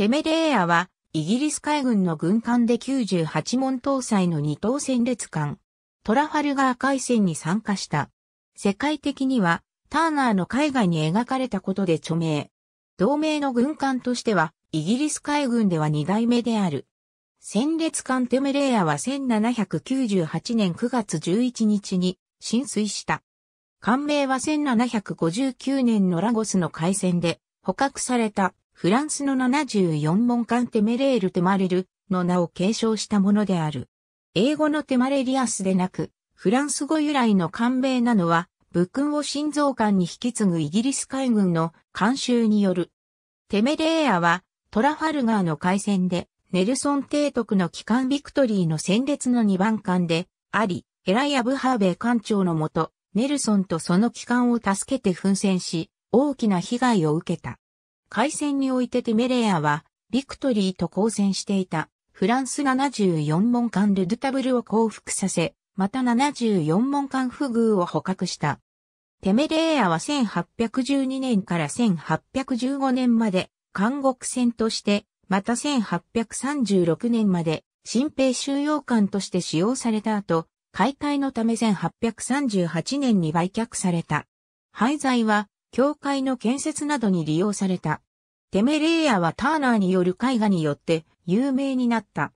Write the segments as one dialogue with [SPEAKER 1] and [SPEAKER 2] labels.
[SPEAKER 1] テメレーアは、イギリス海軍の軍艦で98門搭載の二等戦列艦、トラファルガー海戦に参加した。世界的には、ターナーの海外に描かれたことで著名。同盟の軍艦としては、イギリス海軍では二代目である。戦列艦テメレーアは1798年9月11日に浸水した。艦名は1759年のラゴスの海戦で捕獲されたフランスの74門艦テメレールテマレルの名を継承したものである。英語のテマレリアスでなく、フランス語由来の官名なのは、武勲を心臓艦に引き継ぐイギリス海軍の監修による。テメレーアは、トラファルガーの海戦で、ネルソン提督の機関ビクトリーの戦列の2番艦で、あり、エライアブハーベイ艦長のもと、ネルソンとその機関を助けて奮戦し、大きな被害を受けた。海戦においてテメレアは、ビクトリーと交戦していた、フランス74門艦ルドゥタブルを降伏させ、また74門艦不遇を捕獲した。テメレアは1812年から1815年まで、監獄船として、また1836年まで、新兵収容艦として使用された後、解体のため1838年に売却された。廃材は教会の建設などに利用された。テメレーヤはターナーによる絵画によって有名になった。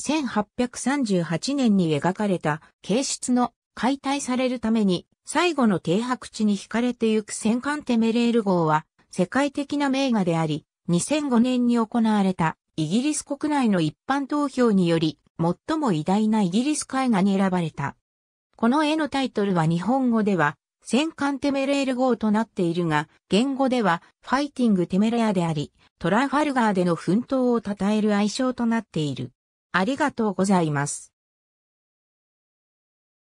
[SPEAKER 1] 1838年に描かれた形質の解体されるために最後の停泊地に引かれてゆく戦艦テメレール号は世界的な名画であり、2005年に行われたイギリス国内の一般投票により最も偉大なイギリス絵画に選ばれた。この絵のタイトルは日本語では戦艦テメレール号となっているが、言語ではファイティングテメレアであり、トラファルガーでの奮闘を称える愛称となっている。ありがとうございます。